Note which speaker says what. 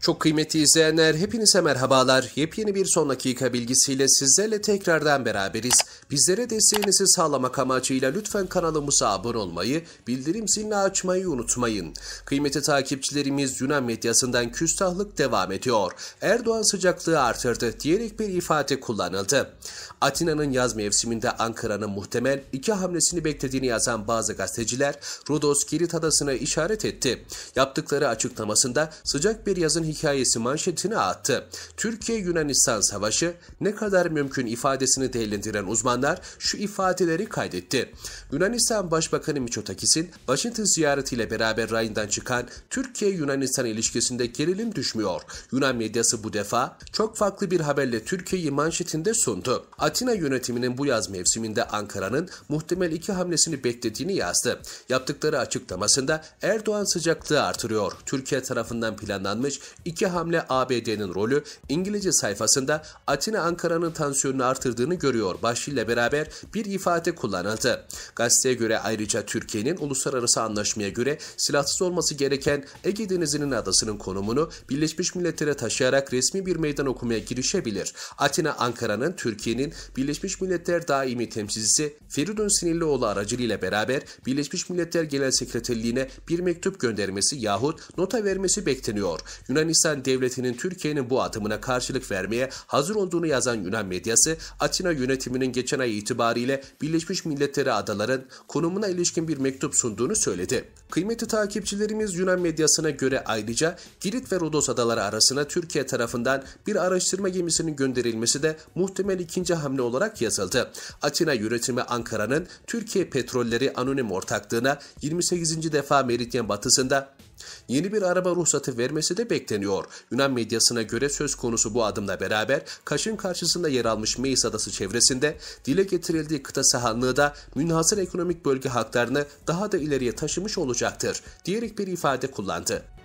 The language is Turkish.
Speaker 1: Çok kıymetli izleyenler hepinize merhabalar. Yepyeni bir son dakika bilgisiyle sizlerle tekrardan beraberiz. Bizlere desteğinizi sağlamak amacıyla lütfen kanalımıza abone olmayı, bildirim zilini açmayı unutmayın. Kıymetli takipçilerimiz Yunan medyasından küstahlık devam ediyor. Erdoğan sıcaklığı artırdı diyerek bir ifade kullanıldı. Atina'nın yaz mevsiminde Ankara'nın muhtemel iki hamlesini beklediğini yazan bazı gazeteciler Rodos Girit adasına işaret etti. Yaptıkları açıklamasında sıcak bir yazın hikayesi hikayesi manşetini attı. Türkiye-Yunanistan savaşı ne kadar mümkün ifadesini değerlendiren uzmanlar şu ifadeleri kaydetti. Yunanistan Başbakanı Miçotakis'in Washington ziyaretiyle beraber rayından çıkan Türkiye-Yunanistan ilişkisinde gerilim düşmüyor. Yunan medyası bu defa çok farklı bir haberle Türkiye'yi manşetinde sundu. Atina yönetiminin bu yaz mevsiminde Ankara'nın muhtemel iki hamlesini beklediğini yazdı. Yaptıkları açıklamasında Erdoğan sıcaklığı artırıyor. Türkiye tarafından planlanmış İki hamle ABD'nin rolü İngilizce sayfasında Atina Ankara'nın tansiyonunu artırdığını görüyor başlığıyla beraber bir ifade kullanıldı. Gazeteye göre ayrıca Türkiye'nin uluslararası anlaşmaya göre silahsız olması gereken Ege Denizi'nin adasının konumunu Birleşmiş Milletler'e taşıyarak resmi bir meydan okumaya girişebilir. Atina Ankara'nın Türkiye'nin Birleşmiş Milletler daimi temsilcisi Feridun Sinirlioğlu aracılığıyla beraber Birleşmiş Milletler Genel Sekreterliğine bir mektup göndermesi yahut nota vermesi bekleniyor. Yunan Yunanistan devletinin Türkiye'nin bu atımına karşılık vermeye hazır olduğunu yazan Yunan medyası, Atina yönetiminin geçen ay itibariyle Birleşmiş Milletleri adaların konumuna ilişkin bir mektup sunduğunu söyledi. Kıymetli takipçilerimiz Yunan medyasına göre ayrıca Girit ve Rodos adaları arasına Türkiye tarafından bir araştırma gemisinin gönderilmesi de muhtemel ikinci hamle olarak yazıldı. Atina yönetimi Ankara'nın Türkiye Petrolleri Anonim Ortaklığı'na 28. defa Meridyen batısında yeni bir araba ruhsatı vermesi de bekleniyor bekleniyor. Yunan medyasına göre söz konusu bu adımla beraber Kaş'ın karşısında yer almış Meis Adası çevresinde dile getirildiği kıta sahanlığı da münhasır ekonomik bölge haklarını daha da ileriye taşımış olacaktır diyerek bir ifade kullandı.